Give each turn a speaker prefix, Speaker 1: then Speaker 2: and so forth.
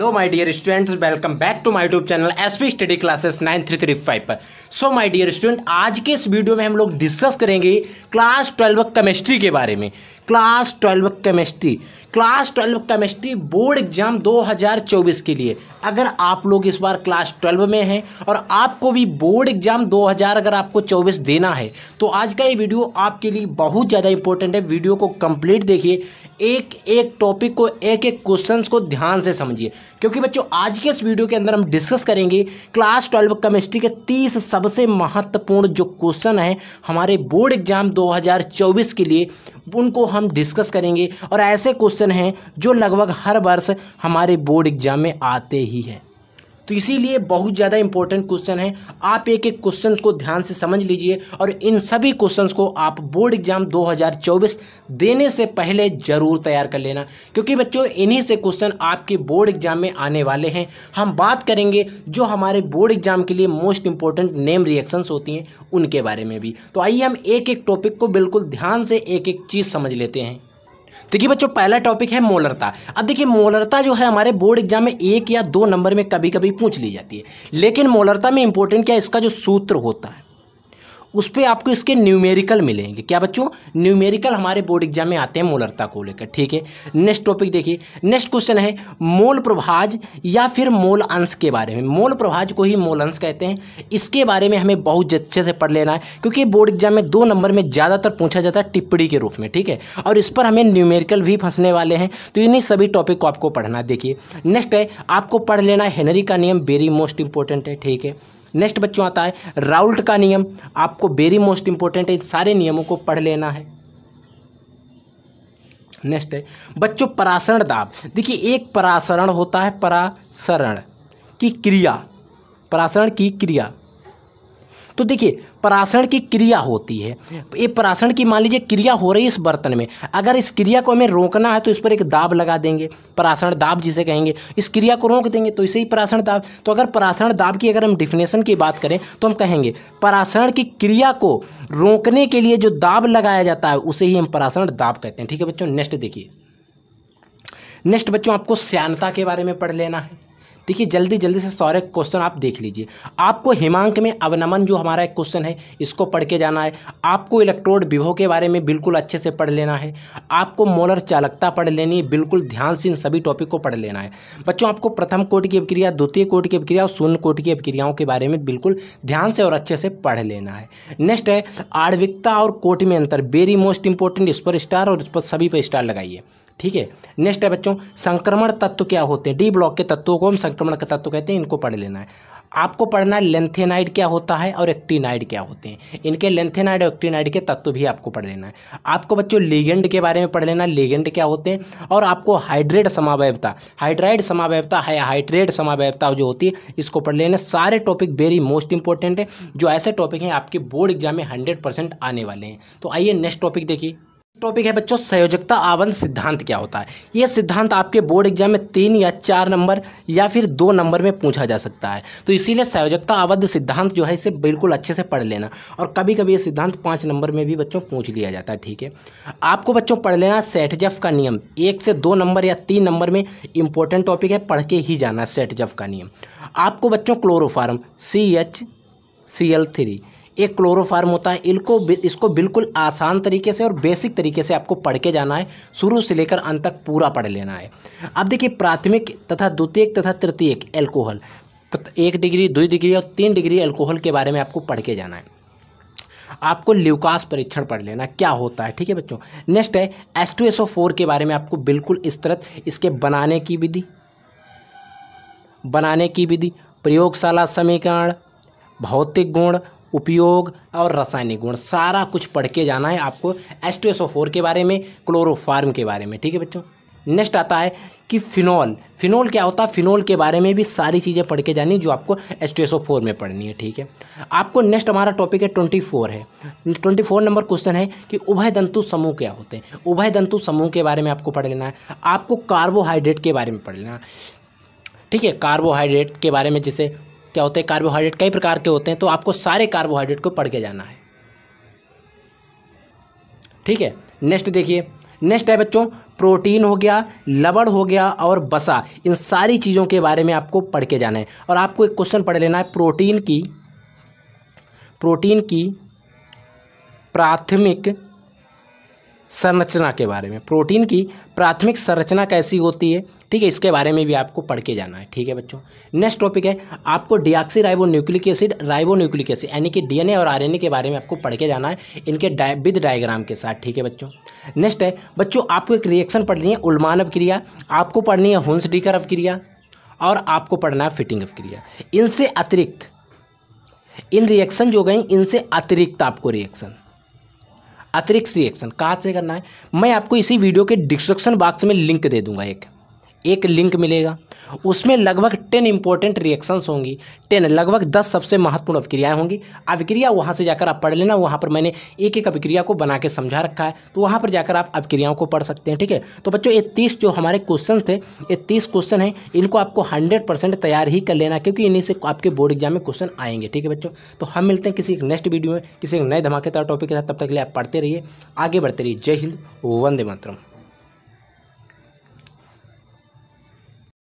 Speaker 1: low my dear students welcome back to my YouTube channel S P study classes nine three three five पर so my dear student आज के इस video में हम लोग discuss करेंगे क्लास ट्वेल्व केमिस्ट्री के बारे में class twelve chemistry class twelve chemistry board exam 2024 के लिए अगर आप लोग इस बार क्लास ट्वेल्व में हैं और आपको भी बोर्ड एग्जाम दो अगर आपको चौबीस देना है तो आज का ये वीडियो आपके लिए बहुत ज़्यादा इंपॉर्टेंट है वीडियो को कम्प्लीट देखिए एक एक टॉपिक को एक एक क्वेश्चन को ध्यान से समझिए क्योंकि बच्चों आज के इस वीडियो के अंदर हम डिस्कस करेंगे क्लास ट्वेल्व केमिस्ट्री के तीस सबसे महत्वपूर्ण जो क्वेश्चन हैं हमारे बोर्ड एग्जाम 2024 के लिए उनको हम डिस्कस करेंगे और ऐसे क्वेश्चन हैं जो लगभग हर वर्ष हमारे बोर्ड एग्जाम में आते ही हैं तो इसीलिए बहुत ज़्यादा इंपॉर्टेंट क्वेश्चन है आप एक एक क्वेश्चन को ध्यान से समझ लीजिए और इन सभी क्वेश्चन को आप बोर्ड एग्जाम 2024 देने से पहले ज़रूर तैयार कर लेना क्योंकि बच्चों इन्हीं से क्वेश्चन आपके बोर्ड एग्जाम में आने वाले हैं हम बात करेंगे जो हमारे बोर्ड एग्जाम के लिए मोस्ट इंपॉर्टेंट नेम रिएक्शंस होती हैं उनके बारे में भी तो आइए हम एक एक टॉपिक को बिल्कुल ध्यान से एक एक चीज़ समझ लेते हैं देखिए बच्चों पहला टॉपिक है मोलरता अब देखिए मोलरता जो है हमारे बोर्ड एग्जाम में एक या दो नंबर में कभी कभी पूछ ली जाती है लेकिन मोलरता में इंपॉर्टेंट क्या इसका जो सूत्र होता है उस पर आपको इसके न्यूमेरिकल मिलेंगे क्या बच्चों न्यूमेरिकल हमारे बोर्ड एग्जाम में आते हैं मोलरता को लेकर ठीक है नेक्स्ट टॉपिक देखिए नेक्स्ट क्वेश्चन है मोल प्रभाज या फिर मोल अंश के बारे में मोल प्रभाज को ही मोल अंश कहते हैं इसके बारे में हमें बहुत अच्छे से पढ़ लेना है क्योंकि बोर्ड एग्जाम में दो नंबर में ज़्यादातर पूछा जाता है टिप्पणी के रूप में ठीक है और इस पर हमें न्यूमेरिकल भी फंसने वाले हैं तो इन्हीं सभी टॉपिक को आपको पढ़ना देखिए नेक्स्ट है आपको पढ़ लेना हैनरी का नियम वेरी मोस्ट इंपॉर्टेंट है ठीक है नेक्स्ट बच्चों आता है राउल्ट का नियम आपको वेरी मोस्ट इंपॉर्टेंट है इन सारे नियमों को पढ़ लेना है नेक्स्ट है बच्चों पराशरण दाब देखिए एक पराशरण होता है परासरण की क्रिया पराशरण की क्रिया तो देखिए परासण की क्रिया होती है ये परासण की मान लीजिए क्रिया हो रही है इस बर्तन में अगर इस क्रिया को हमें रोकना है तो इस पर एक दाब लगा देंगे परासण दाब जिसे कहेंगे इस क्रिया को रोक देंगे तो इसे ही परासण दाब तो अगर परासण दाब की अगर हम डिफिनेशन की बात करें तो हम कहेंगे परासरण की क्रिया को रोकने के लिए जो दाब लगाया जाता है उसे ही हम परासरण दाब कहते हैं ठीक है बच्चों नेक्स्ट देखिए नेक्स्ट बच्चों आपको श्यानता के बारे में पढ़ लेना है देखिए जल्दी जल्दी से सारे क्वेश्चन आप देख लीजिए आपको हिमांक में अवनमन जो हमारा एक क्वेश्चन है इसको पढ़ के जाना है आपको इलेक्ट्रोड विभो के बारे में बिल्कुल अच्छे से पढ़ लेना है आपको मोलर चालकता पढ़ लेनी है बिल्कुल ध्यान से इन सभी टॉपिक को पढ़ लेना है बच्चों आपको प्रथम कोट की अभिक्रिया द्वितीय कोट की अभिक्रिया और शून्य कोट की अभिक्रियाओं के बारे में बिल्कुल ध्यान से और अच्छे से पढ़ लेना है नेक्स्ट है आर्विकता और कोट में अंतर वेरी मोस्ट इंपॉर्टेंट इस पर स्टार और इस पर सभी पर स्टार लगाइए ठीक है नेक्स्ट है बच्चों संक्रमण तत्व क्या होते हैं डी ब्लॉक के तत्वों को हम संक्रमण संक्रमण का तत्व तो कहते हैं इनको पढ़ लेना है आपको पढ़ना है लेंथेनाइड क्या होता है और एक्टिनाइड क्या होते हैं इनके लेंथेनाइड और एक्टिनाइड के तत्व भी आपको पढ़ लेना है आपको बच्चों लीगेंड के बारे में पढ़ लेना है लीगेंड क्या होते हैं और आपको हाइड्रेट समावयता हाइड्राइड समावयता है हाइड्रेट समावयता जो होती है इसको पढ़ लेना सारे टॉपिक वेरी मोस्ट इंपॉर्टेंट है जो ऐसे टॉपिक हैं आपके बोर्ड एग्जाम में हंड्रेड आने वाले हैं तो आइए नेक्स्ट टॉपिक देखिए टॉपिक है बच्चों संयोजकता आवन सिद्धांत क्या होता है यह सिद्धांत आपके बोर्ड एग्जाम में तीन या चार नंबर या फिर दो नंबर में पूछा जा सकता है तो इसीलिए संयोजकता आवद्ध सिद्धांत जो है इसे बिल्कुल अच्छे से पढ़ लेना और कभी कभी यह सिद्धांत पाँच नंबर में भी बच्चों पूछ लिया जाता है ठीक है आपको बच्चों पढ़ लेना सेठजफ का नियम एक से दो नंबर या तीन नंबर में इंपॉर्टेंट टॉपिक है पढ़ के ही जाना सेठजफ का नियम आपको बच्चों chloroform C H C L three एक क्लोरोफार्म होता है इनको इसको बिल्कुल आसान तरीके से और बेसिक तरीके से आपको पढ़ के जाना है शुरू से लेकर अंत तक पूरा पढ़ लेना है अब देखिए प्राथमिक तथा द्वितीयक तथा तृतीयक एल्कोहल एक डिग्री दो डिग्री और तीन डिग्री एल्कोहल के बारे में आपको पढ़ के जाना है आपको ल्यूकास परीक्षण पढ़ लेना क्या होता है ठीक है बच्चों नेक्स्ट है S two S O four के बारे में आपको बिल्कुल इस तरह इसके बनाने की विधि बनाने की विधि प्रयोगशाला समीकरण भौतिक गुण उपयोग और रासायनिक गुण सारा कुछ पढ़ के जाना है आपको एस के बारे में क्लोरोफार्म के बारे में ठीक है बच्चों नेक्स्ट आता है कि फिनॉल फिनॉल क्या होता है फिनॉल के बारे में भी सारी चीज़ें पढ़ के जानी जो आपको एच फोर में पढ़नी है ठीक है आपको नेक्स्ट हमारा टॉपिक है ट्वेंटी फोर है ट्वेंटी फोर नंबर क्वेश्चन है कि उभय दंतु समूह क्या होते हैं उभय दंतु समूह के बारे में आपको पढ़ लेना है आपको कार्बोहाइड्रेट के बारे में पढ़ लेना ठीक है कार्बोहाइड्रेट के बारे में जैसे क्या होते हैं कार्बोहाइड्रेट कई प्रकार के होते हैं तो आपको सारे कार्बोहाइड्रेट को पढ़ के जाना है ठीक है नेक्स्ट देखिए नेक्स्ट है बच्चों प्रोटीन हो गया लबड़ हो गया और बसा इन सारी चीज़ों के बारे में आपको पढ़ के जाना है और आपको एक क्वेश्चन पढ़ लेना है प्रोटीन की प्रोटीन की प्राथमिक संरचना के बारे में प्रोटीन की प्राथमिक संरचना कैसी होती है ठीक है इसके बारे में भी आपको पढ़ के जाना है ठीक है बच्चों नेक्स्ट टॉपिक है आपको ribo nucleic acid ribo nucleic acid यानी कि डीएनए और आरएनए के बारे में आपको पढ़ के जाना है इनके डाय विद डायग्राम के साथ ठीक है बच्चों नेक्स्ट है बच्चों आपको एक रिएक्शन पढ़नी है उलमान अवक्रिया आपको पढ़नी है हुंस डीकर अवक्रिया और आपको पढ़ना है फिटिंग अवक्रिया इनसे अतिरिक्त इन रिएक्शन जो गई इनसे अतिरिक्त आपको रिएक्शन अतिरिक्त रिएक्शन कहाँ से करना है मैं आपको इसी वीडियो के डिस्क्रिप्शन बॉक्स में लिंक दे दूंगा एक एक लिंक मिलेगा उसमें लगभग टेन इंपॉर्टेंट रिएक्शंस होंगी टेन लगभग दस सबसे महत्वपूर्ण अभिक्रियाएं होंगी अभिक्रिया वहां से जाकर आप पढ़ लेना वहां पर मैंने एक एक अभिक्रिया को बना के समझा रखा है तो वहां पर जाकर आप अभिक्रियाओं को पढ़ सकते हैं ठीक है तो बच्चों ये तीस जो हमारे क्वेश्चन थे ये तीस क्वेश्चन हैं इनको आपको हंड्रेड तैयार ही कर लेना क्योंकि इन्हीं से आपके बोर्ड एग्जाम में क्वेश्चन आएंगे ठीक है बच्चों तो हम मिलते हैं किसी नेक्स्ट वीडियो में किसी नए धमाकेदार टॉपिक के साथ तब तक के लिए आप पढ़ते रहिए आगे बढ़ते रहिए जय हिंद वंदे मातरम